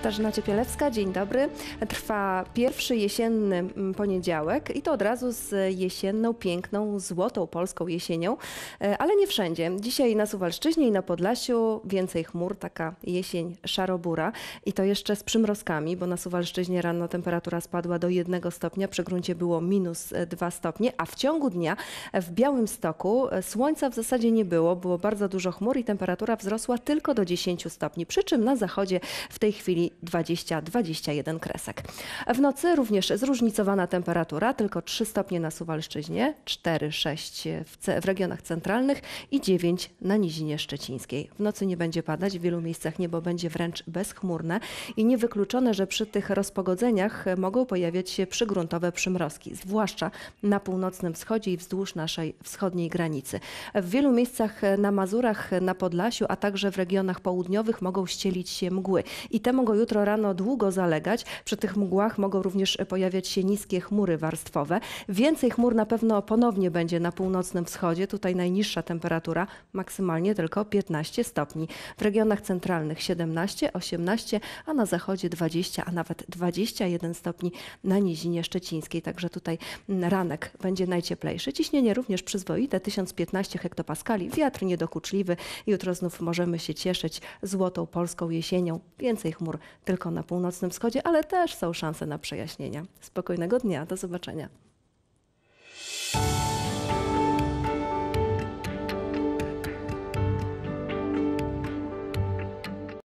Katarzyna Ciepielewska, dzień dobry. Trwa pierwszy jesienny mm, poniedziałek i to od razu z jesienną, piękną, złotą polską jesienią, e, ale nie wszędzie. Dzisiaj na Suwalszczyźnie i na Podlasiu więcej chmur, taka jesień szarobura i to jeszcze z przymrozkami, bo na Suwalszczyźnie rano temperatura spadła do jednego stopnia, przy gruncie było minus e, dwa stopnie, a w ciągu dnia e, w Białym Stoku słońca w zasadzie nie było, było bardzo dużo chmur i temperatura wzrosła tylko do 10 stopni, przy czym na zachodzie w tej chwili 20-21 kresek. W nocy również zróżnicowana temperatura, tylko 3 stopnie na Suwalszczyźnie, 4-6 w, w regionach centralnych i 9 na Nizinie Szczecińskiej. W nocy nie będzie padać, w wielu miejscach niebo będzie wręcz bezchmurne i niewykluczone, że przy tych rozpogodzeniach mogą pojawiać się przygruntowe przymrozki, zwłaszcza na północnym wschodzie i wzdłuż naszej wschodniej granicy. W wielu miejscach na Mazurach, na Podlasiu, a także w regionach południowych mogą ścielić się mgły i te mogą jutro rano długo zalegać. Przy tych mgłach mogą również pojawiać się niskie chmury warstwowe. Więcej chmur na pewno ponownie będzie na północnym wschodzie. Tutaj najniższa temperatura maksymalnie tylko 15 stopni. W regionach centralnych 17, 18, a na zachodzie 20, a nawet 21 stopni na nizinie szczecińskiej. Także tutaj ranek będzie najcieplejszy. Ciśnienie również przyzwoite 1015 hektopaskali. Wiatr niedokuczliwy. Jutro znów możemy się cieszyć złotą polską jesienią. Więcej chmur tylko na północnym wschodzie, ale też są szanse na przejaśnienia. Spokojnego dnia, do zobaczenia.